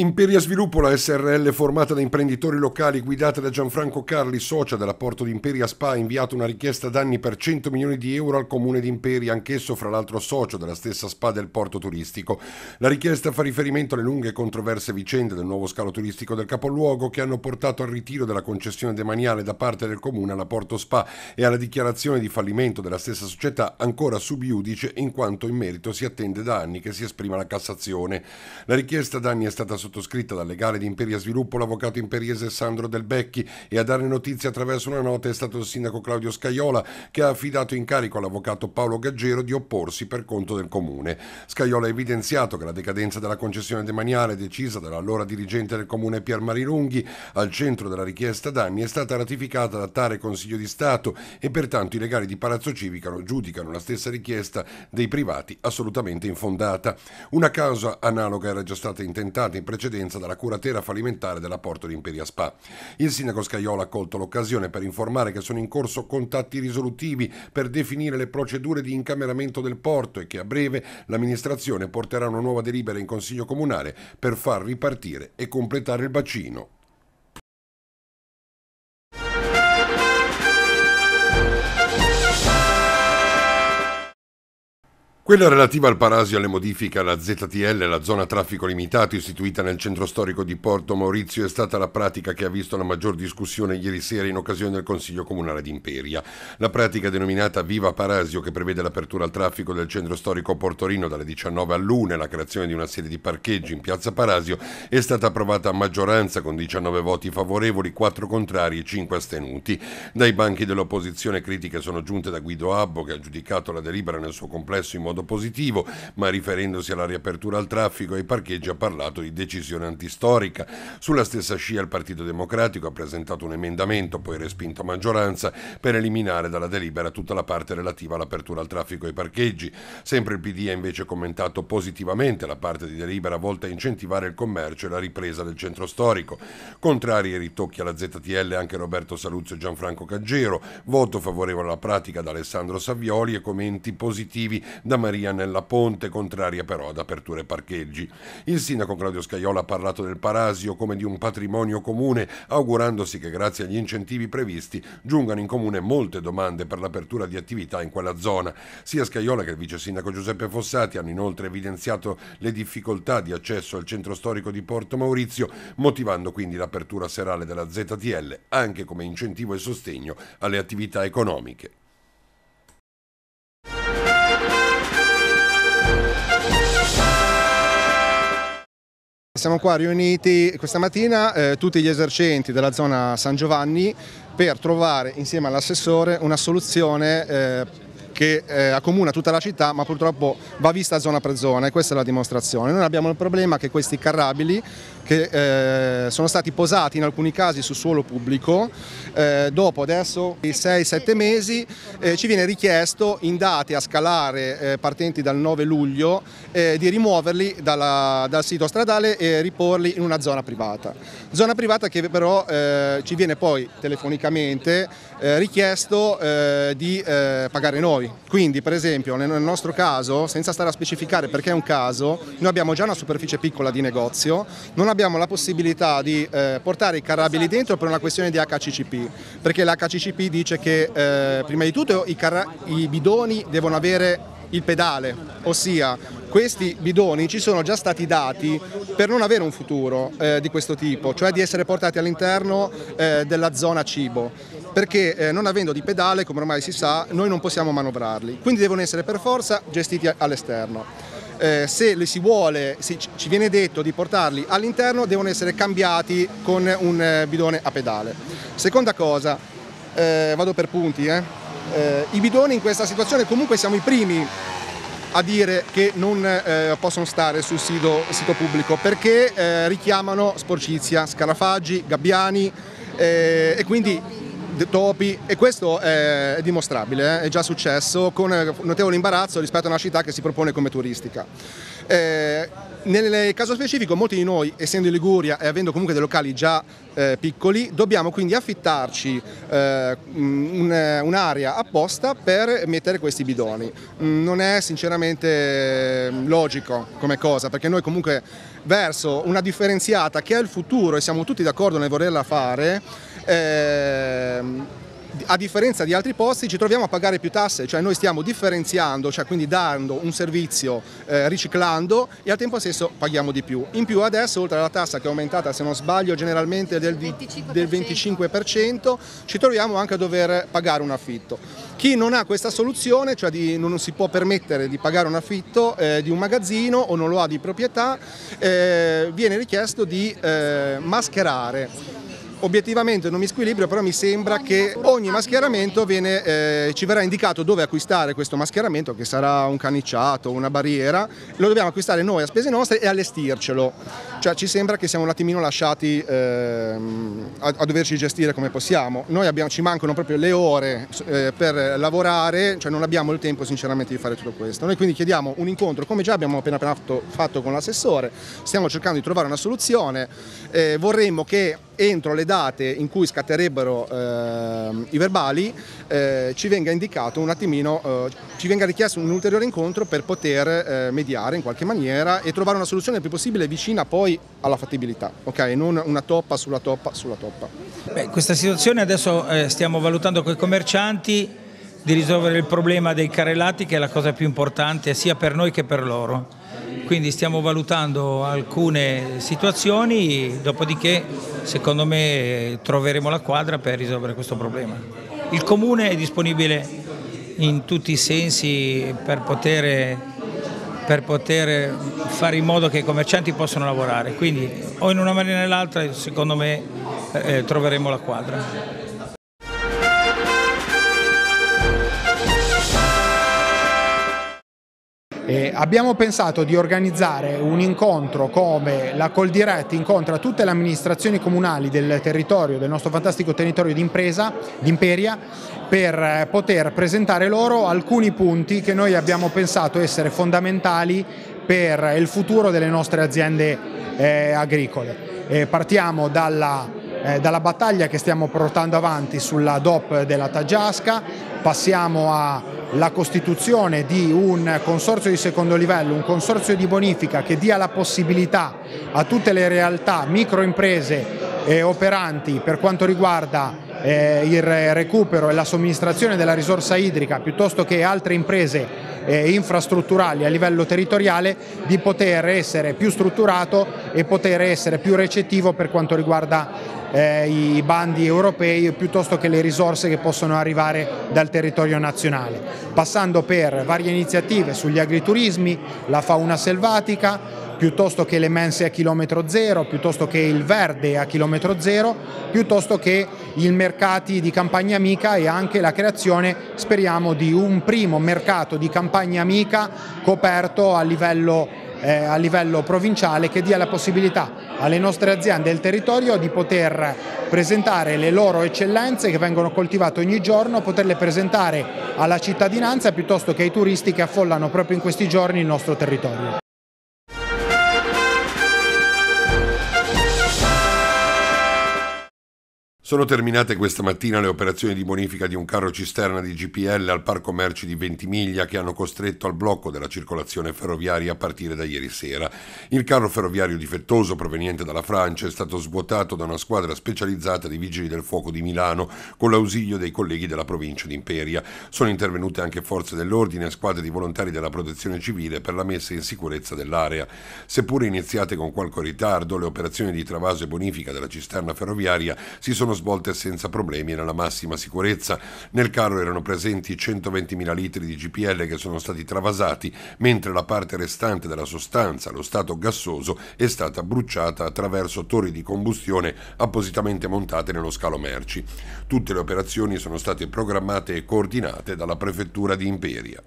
Imperia Sviluppo, la SRL formata da imprenditori locali guidata da Gianfranco Carli, socia dell'apporto di Imperia Spa, ha inviato una richiesta danni per 100 milioni di euro al comune di Imperia, anch'esso fra l'altro socio della stessa Spa del porto turistico. La richiesta fa riferimento alle lunghe e controverse vicende del nuovo scalo turistico del capoluogo che hanno portato al ritiro della concessione demaniale da parte del comune alla Porto Spa e alla dichiarazione di fallimento della stessa società ancora subiudice in quanto in merito si attende da anni che si esprima la Cassazione. La richiesta danni è stata sostenuta sottoscritta dal legale di Imperia Sviluppo, l'avvocato imperiese Sandro Del Becchi, e a darne notizia attraverso una nota è stato il sindaco Claudio Scaiola, che ha affidato incarico all'avvocato Paolo Gaggero di opporsi per conto del comune. Scaiola ha evidenziato che la decadenza della concessione demaniale decisa dall'allora dirigente del comune Pier Marilunghi al centro della richiesta danni è stata ratificata da tale Consiglio di Stato e pertanto i legali di Palazzo Civicano giudicano la stessa richiesta dei privati assolutamente infondata. Una causa analoga era già stata intentata in precedenza precedenza dalla curatela fallimentare della Porto di Imperia Spa. Il sindaco Scaiola ha colto l'occasione per informare che sono in corso contatti risolutivi per definire le procedure di incameramento del porto e che a breve l'amministrazione porterà una nuova delibera in Consiglio Comunale per far ripartire e completare il bacino. Quella relativa al Parasio e alle modifiche alla ZTL, la zona traffico limitato istituita nel centro storico di Porto Maurizio, è stata la pratica che ha visto la maggior discussione ieri sera in occasione del Consiglio Comunale di Imperia. La pratica denominata Viva Parasio, che prevede l'apertura al traffico del centro storico portorino dalle 19 all'1 e la creazione di una serie di parcheggi in piazza Parasio, è stata approvata a maggioranza con 19 voti favorevoli, 4 contrari e 5 astenuti. Dai banchi dell'opposizione critiche sono giunte da Guido Abbo, che ha giudicato la delibera nel suo complesso in modo modo positivo, ma riferendosi alla riapertura al traffico e ai parcheggi ha parlato di decisione antistorica. Sulla stessa scia il Partito Democratico ha presentato un emendamento, poi respinto a maggioranza, per eliminare dalla delibera tutta la parte relativa all'apertura al traffico e ai parcheggi. Sempre il PD ha invece commentato positivamente la parte di delibera volta a incentivare il commercio e la ripresa del centro storico. Contrari ai ritocchi alla ZTL anche Roberto Saluzzo e Gianfranco Caggero, voto favorevole alla pratica da Alessandro Savioli e commenti positivi da Maria Maria nella Ponte, contraria però ad aperture e parcheggi. Il sindaco Claudio Scaiola ha parlato del Parasio come di un patrimonio comune, augurandosi che grazie agli incentivi previsti giungano in comune molte domande per l'apertura di attività in quella zona. Sia Scaiola che il vice sindaco Giuseppe Fossati hanno inoltre evidenziato le difficoltà di accesso al centro storico di Porto Maurizio, motivando quindi l'apertura serale della ZTL anche come incentivo e sostegno alle attività economiche. Siamo qua riuniti questa mattina eh, tutti gli esercenti della zona San Giovanni per trovare insieme all'assessore una soluzione eh, che eh, accomuna tutta la città ma purtroppo va vista zona per zona e questa è la dimostrazione. Noi abbiamo il problema che questi carrabili che eh, sono stati posati in alcuni casi su suolo pubblico, eh, dopo adesso 6-7 mesi eh, ci viene richiesto in date a scalare eh, partenti dal 9 luglio eh, di rimuoverli dalla, dal sito stradale e riporli in una zona privata. Zona privata che però eh, ci viene poi telefonicamente richiesto di pagare noi. Quindi per esempio nel nostro caso, senza stare a specificare perché è un caso, noi abbiamo già una superficie piccola di negozio, non abbiamo abbiamo la possibilità di eh, portare i carrabili esatto. dentro per una questione di HCCP, perché l'HCCP dice che eh, prima di tutto i, i bidoni devono avere il pedale, ossia questi bidoni ci sono già stati dati per non avere un futuro eh, di questo tipo, cioè di essere portati all'interno eh, della zona cibo, perché eh, non avendo di pedale, come ormai si sa, noi non possiamo manovrarli, quindi devono essere per forza gestiti all'esterno eh, se le si vuole, se ci viene detto di portarli all'interno, devono essere cambiati con un eh, bidone a pedale. Seconda cosa, eh, vado per punti, eh. eh. i bidoni in questa situazione comunque siamo i primi a dire che non eh, possono stare sul sito, sito pubblico perché eh, richiamano sporcizia, scarafaggi, gabbiani eh, e quindi topi e questo è dimostrabile, eh, è già successo con eh, notevole imbarazzo rispetto a una città che si propone come turistica. Eh, nel caso specifico molti di noi, essendo in Liguria e avendo comunque dei locali già eh, piccoli, dobbiamo quindi affittarci eh, eh un'area apposta per mettere questi bidoni. Mm, non è sinceramente mm, logico come cosa, perché noi comunque verso una differenziata che è il futuro e siamo tutti d'accordo nel volerla fare, ehm, a differenza di altri posti ci troviamo a pagare più tasse, cioè noi stiamo differenziando, cioè quindi dando un servizio, eh, riciclando e al tempo stesso paghiamo di più. In più adesso, oltre alla tassa che è aumentata, se non sbaglio, generalmente del 25%, del 25% ci troviamo anche a dover pagare un affitto. Chi non ha questa soluzione, cioè di, non si può permettere di pagare un affitto eh, di un magazzino o non lo ha di proprietà, eh, viene richiesto di eh, mascherare obiettivamente non mi squilibrio, però mi sembra che ogni mascheramento viene, eh, ci verrà indicato dove acquistare questo mascheramento, che sarà un canicciato, una barriera, lo dobbiamo acquistare noi a spese nostre e allestircelo. Cioè ci sembra che siamo un attimino lasciati eh, a, a, doverci gestire come possiamo. Noi abbiamo, ci mancano proprio le ore eh, per lavorare, cioè non abbiamo il tempo sinceramente di fare tutto questo. Noi quindi chiediamo un incontro, come già abbiamo appena, fatto, fatto con l'assessore, stiamo cercando di trovare una soluzione, eh, vorremmo che entro le date in cui scatterebbero eh, i verbali eh, ci venga indicato un attimino, eh, ci venga richiesto un ulteriore incontro per poter eh, mediare in qualche maniera e trovare una soluzione il più possibile vicina poi alla fattibilità, ok? Non una toppa sulla toppa sulla toppa. Beh, questa situazione adesso eh, stiamo valutando con i commercianti di risolvere il problema dei carrellati che è la cosa più importante sia per noi che per loro quindi stiamo valutando alcune situazioni, dopodiché secondo me troveremo la quadra per risolvere questo problema. Il Comune è disponibile in tutti i sensi per poter, per poter fare in modo che i commercianti possano lavorare, quindi o in una maniera o nell'altra secondo me eh, troveremo la quadra. Eh, abbiamo pensato di organizzare un incontro come la Coldiretti incontra tutte le amministrazioni comunali del territorio, del nostro fantastico territorio di impresa, di Imperia, per eh, poter presentare loro alcuni punti che noi abbiamo pensato essere fondamentali per il futuro delle nostre aziende eh, agricole. Eh, partiamo dalla eh, dalla battaglia che stiamo portando avanti sulla DOP della Tagiasca, passiamo a la costituzione di un consorzio di secondo livello, un consorzio di bonifica che dia la possibilità a tutte le realtà, microimprese eh, operanti per quanto riguarda eh, il recupero e la somministrazione della risorsa idrica piuttosto che altre imprese eh, infrastrutturali a livello territoriale di poter essere più strutturato e poter essere più recettivo per quanto riguarda eh, i bandi europei piuttosto che le risorse che possono arrivare dal territorio nazionale, passando per varie iniziative sugli agriturismi, la fauna selvatica, piuttosto che le mense a chilometro zero, piuttosto che il verde a chilometro zero, piuttosto che i mercati di campagna amica e anche la creazione, speriamo, di un primo mercato di campagna amica coperto a livello, eh, a livello provinciale che dia la possibilità alle nostre aziende e al territorio di poter presentare le loro eccellenze che vengono coltivate ogni giorno, poterle presentare alla cittadinanza piuttosto che ai turisti che affollano proprio in questi giorni il nostro territorio. Sono terminate questa mattina le operazioni di bonifica di un carro cisterna di GPL al parco merci di Ventimiglia che hanno costretto al blocco della circolazione ferroviaria a partire da ieri sera. Il carro ferroviario difettoso proveniente dalla Francia è stato svuotato da una squadra specializzata di vigili del fuoco di Milano con l'ausilio dei colleghi della provincia di Imperia. Sono intervenute anche forze dell'ordine e squadre di volontari della protezione civile per la messa in sicurezza dell'area. Seppure iniziate con qualche ritardo, le operazioni di travaso e bonifica della cisterna ferroviaria si sono svolte senza problemi e nella massima sicurezza. Nel carro erano presenti 120.000 litri di GPL che sono stati travasati, mentre la parte restante della sostanza, lo stato gassoso, è stata bruciata attraverso torri di combustione appositamente montate nello scalo merci. Tutte le operazioni sono state programmate e coordinate dalla prefettura di Imperia.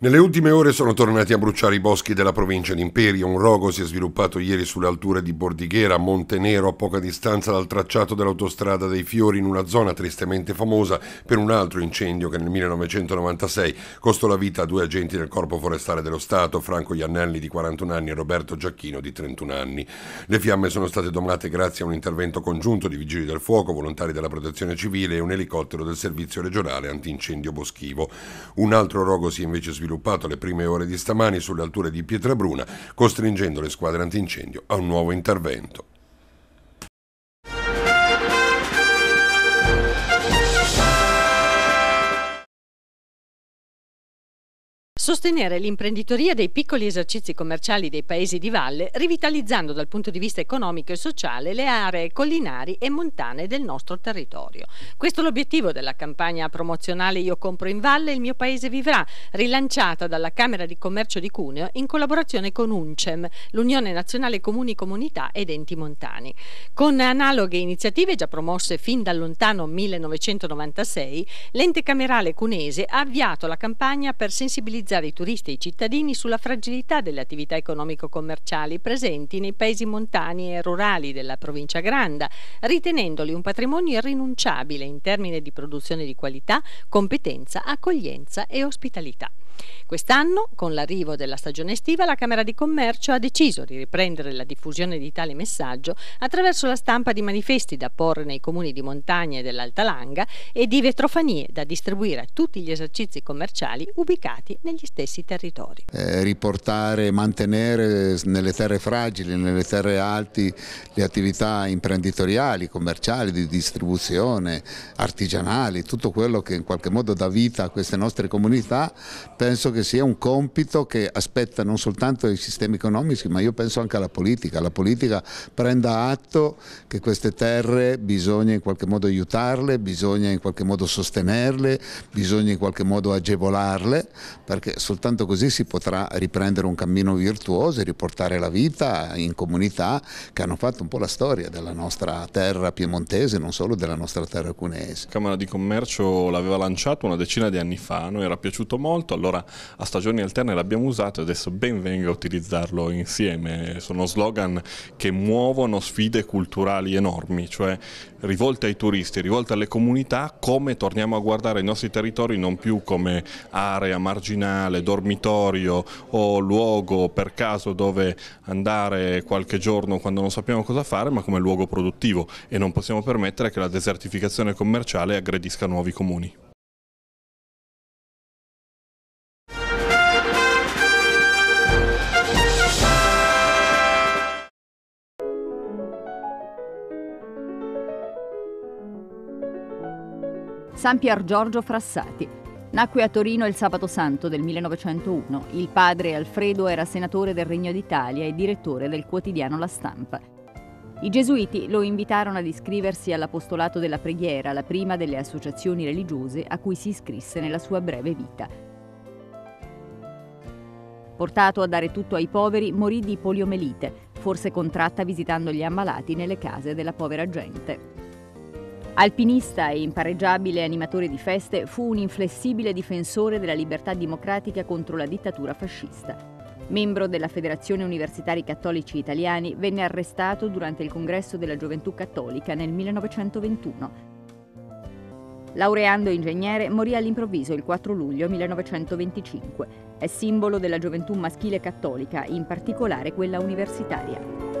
Nelle ultime ore sono tornati a bruciare i boschi della provincia di Imperia. Un rogo si è sviluppato ieri sulle alture di Bordighera, a Montenero, a poca distanza dal tracciato dell'autostrada dei Fiori, in una zona tristemente famosa per un altro incendio che nel 1996 costò la vita a due agenti del Corpo Forestale dello Stato, Franco Iannelli di 41 anni e Roberto Giacchino di 31 anni. Le fiamme sono state domate grazie a un intervento congiunto di vigili del fuoco, volontari della Protezione Civile e un elicottero del Servizio Regionale Antincendio Boschivo. Un altro rogo si è invece sviluppato sviluppato le prime ore di stamani sulle alture di Pietrabruna, costringendo le squadre antincendio a un nuovo intervento. Sostenere l'imprenditoria dei piccoli esercizi commerciali dei paesi di valle, rivitalizzando dal punto di vista economico e sociale le aree collinari e montane del nostro territorio. Questo è l'obiettivo della campagna promozionale Io compro in valle, il mio paese vivrà, rilanciata dalla Camera di Commercio di Cuneo in collaborazione con UNCEM, l'Unione Nazionale Comuni Comunità ed Enti Montani. Con analoghe iniziative già promosse fin dal lontano 1996, l'ente camerale cunese ha avviato la campagna per sensibilizzare sensibilizzare i turisti e i cittadini sulla fragilità delle attività economico-commerciali presenti nei paesi montani e rurali della provincia Granda, ritenendoli un patrimonio irrinunciabile in termini di produzione di qualità, competenza, accoglienza e ospitalità. Quest'anno, con l'arrivo della stagione estiva, la Camera di Commercio ha deciso di riprendere la diffusione di tale messaggio attraverso la stampa di manifesti da porre nei comuni di Montagna e dell'Alta Langa e di vetrofanie da distribuire a tutti gli esercizi commerciali ubicati negli stessi territori. Eh, riportare e mantenere nelle terre fragili, nelle terre alti, le attività imprenditoriali, commerciali, di distribuzione, artigianali, tutto quello che in qualche modo dà vita a queste nostre comunità per penso che sia un compito che aspetta non soltanto i sistemi economici, ma io penso anche alla politica. La politica prenda atto che queste terre bisogna in qualche modo aiutarle, bisogna in qualche modo sostenerle, bisogna in qualche modo agevolarle, perché soltanto così si potrà riprendere un cammino virtuoso e riportare la vita in comunità che hanno fatto un po' la storia della nostra terra piemontese, non solo della nostra terra cuneese. La Camera di Commercio l'aveva lanciato una decina di anni fa, noi era piaciuto molto, allora Terra a stagioni alterne l'abbiamo usato e adesso ben venga a utilizzarlo insieme. Sono slogan che muovono sfide culturali enormi, cioè rivolte ai turisti, rivolte alle comunità, come torniamo a guardare i nostri territori non più come area marginale, dormitorio o luogo per caso dove andare qualche giorno quando non sappiamo cosa fare, ma come luogo produttivo e non possiamo permettere che la desertificazione commerciale aggredisca nuovi comuni. San Pier Giorgio Frassati. Nacque a Torino il sabato santo del 1901. Il padre Alfredo era senatore del Regno d'Italia e direttore del quotidiano La Stampa. I gesuiti lo invitarono ad iscriversi all'apostolato della preghiera, la prima delle associazioni religiose a cui si iscrisse nella sua breve vita. Portato a dare tutto ai poveri, morì di poliomelite, forse contratta visitando gli ammalati nelle case della povera gente. Alpinista e impareggiabile animatore di feste, fu un inflessibile difensore della libertà democratica contro la dittatura fascista. Membro della Federazione Universitari Cattolici Italiani, venne arrestato durante il congresso della Gioventù Cattolica nel 1921. Laureando ingegnere, morì all'improvviso il 4 luglio 1925. È simbolo della gioventù maschile cattolica, in particolare quella universitaria.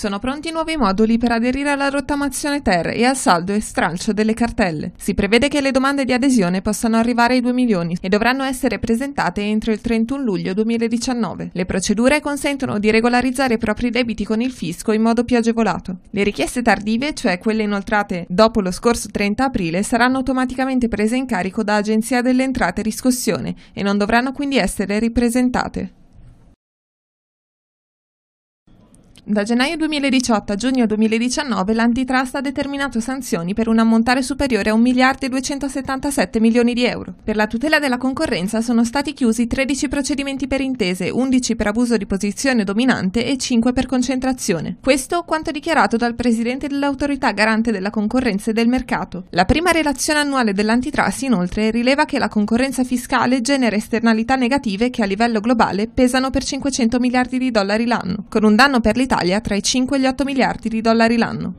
Sono pronti nuovi moduli per aderire alla rottamazione Ter e al saldo e stralcio delle cartelle. Si prevede che le domande di adesione possano arrivare ai 2 milioni e dovranno essere presentate entro il 31 luglio 2019. Le procedure consentono di regolarizzare i propri debiti con il fisco in modo più agevolato. Le richieste tardive, cioè quelle inoltrate dopo lo scorso 30 aprile, saranno automaticamente prese in carico da Agenzia delle Entrate Riscossione e non dovranno quindi essere ripresentate. Da gennaio 2018 a giugno 2019 l'antitrust ha determinato sanzioni per un ammontare superiore a 1 miliardo e 277 milioni di euro. Per la tutela della concorrenza sono stati chiusi 13 procedimenti per intese, 11 per abuso di posizione dominante e 5 per concentrazione. Questo quanto dichiarato dal presidente dell'autorità garante della concorrenza e del mercato. La prima relazione annuale dell'antitrust inoltre rileva che la concorrenza fiscale genera esternalità negative che a livello globale pesano per 500 miliardi di dollari l'anno, con un danno per l'Italia l'Italia tra i 5 e gli 8 miliardi di dollari l'anno.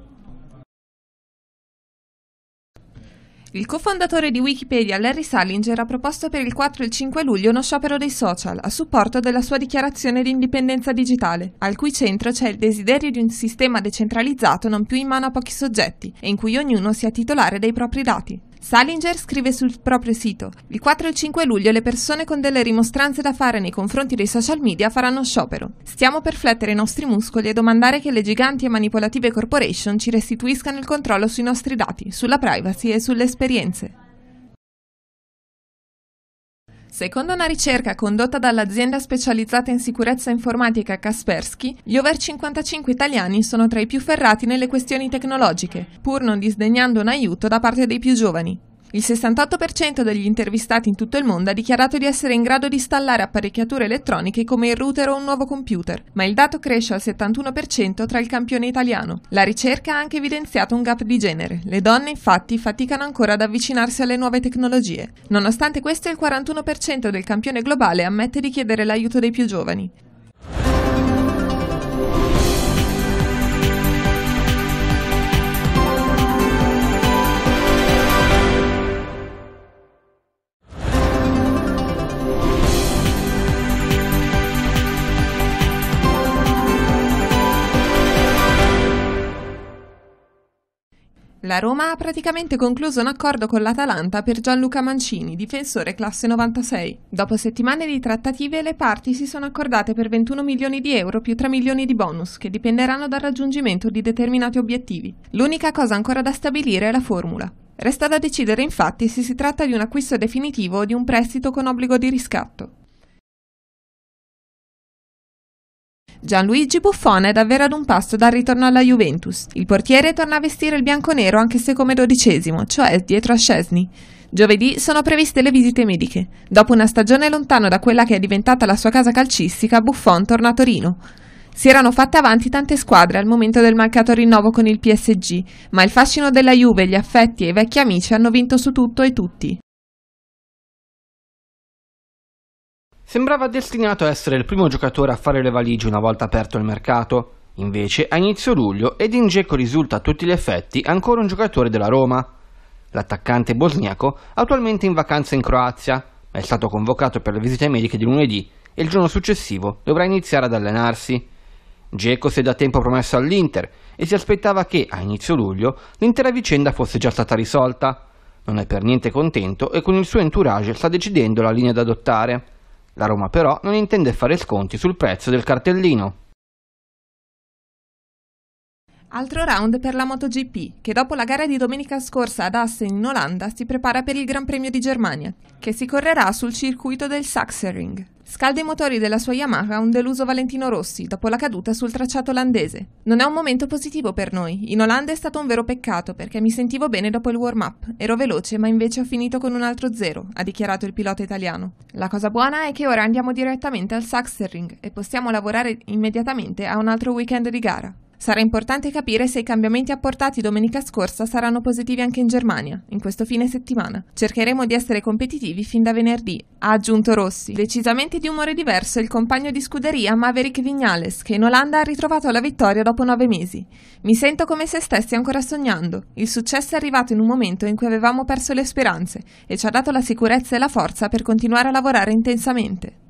Il cofondatore di Wikipedia Larry Salinger ha proposto per il 4 e il 5 luglio uno sciopero dei social a supporto della sua dichiarazione di indipendenza digitale, al cui centro c'è il desiderio di un sistema decentralizzato non più in mano a pochi soggetti e in cui ognuno sia titolare dei propri dati. Salinger scrive sul proprio sito: Il 4 e il 5 luglio le persone con delle rimostranze da fare nei confronti dei social media faranno sciopero. Stiamo per flettere i nostri muscoli e domandare che le giganti e manipolative corporation ci restituiscano il controllo sui nostri dati, sulla privacy e sulle esperienze. Secondo una ricerca condotta dall'azienda specializzata in sicurezza informatica Kaspersky, gli over 55 italiani sono tra i più ferrati nelle questioni tecnologiche, pur non disdegnando un aiuto da parte dei più giovani. Il 68% degli intervistati in tutto il mondo ha dichiarato di essere in grado di installare apparecchiature elettroniche come il router o un nuovo computer, ma il dato cresce al 71% tra il campione italiano. La ricerca ha anche evidenziato un gap di genere. Le donne infatti faticano ancora ad avvicinarsi alle nuove tecnologie. Nonostante questo il 41% del campione globale ammette di chiedere l'aiuto dei più giovani. la Roma ha praticamente concluso un accordo con l'Atalanta per Gianluca Mancini, difensore classe 96. Dopo settimane di trattative le parti si sono accordate per 21 milioni di euro più 3 milioni di bonus che dipenderanno dal raggiungimento di determinati obiettivi. L'unica cosa ancora da stabilire è la formula. Resta da decidere infatti se si tratta di un acquisto definitivo o di un prestito con obbligo di riscatto. Gianluigi Buffon è davvero ad un passo dal ritorno alla Juventus. Il portiere torna a vestire il bianconero anche se come dodicesimo, cioè dietro a Scesni. Giovedì sono previste le visite mediche. Dopo una stagione lontano da quella che è diventata la sua casa calcistica, Buffon torna a Torino. Si erano fatte avanti tante squadre al momento del mancato rinnovo con il PSG, ma il fascino della Juve, gli affetti e i vecchi amici hanno vinto su tutto e tutti. Sembrava destinato a essere il primo giocatore a fare le valigie una volta aperto il mercato. Invece, a inizio luglio, Edin Dzeko risulta a tutti gli effetti ancora un giocatore della Roma. L'attaccante bosniaco, attualmente in vacanza in Croazia, ma è stato convocato per le visite mediche di lunedì e il giorno successivo dovrà iniziare ad allenarsi. Dzeko si è da tempo promesso all'Inter e si aspettava che, a inizio luglio, l'intera vicenda fosse già stata risolta. Non è per niente contento e con il suo entourage sta decidendo la linea da adottare. La Roma però non intende fare sconti sul prezzo del cartellino. Altro round per la MotoGP, che dopo la gara di domenica scorsa ad Assen in Olanda si prepara per il Gran Premio di Germania, che si correrà sul circuito del Sachsenring. Scalda i motori della sua Yamaha un deluso Valentino Rossi dopo la caduta sul tracciato olandese. Non è un momento positivo per noi. In Olanda è stato un vero peccato perché mi sentivo bene dopo il warm-up. Ero veloce ma invece ho finito con un altro zero, ha dichiarato il pilota italiano. La cosa buona è che ora andiamo direttamente al Sachsenring e possiamo lavorare immediatamente a un altro weekend di gara. Sarà importante capire se i cambiamenti apportati domenica scorsa saranno positivi anche in Germania, in questo fine settimana. Cercheremo di essere competitivi fin da venerdì, ha aggiunto Rossi. Decisamente di umore diverso il compagno di scuderia Maverick Vignales, che in Olanda ha ritrovato la vittoria dopo nove mesi. Mi sento come se stessi ancora sognando. Il successo è arrivato in un momento in cui avevamo perso le speranze e ci ha dato la sicurezza e la forza per continuare a lavorare intensamente.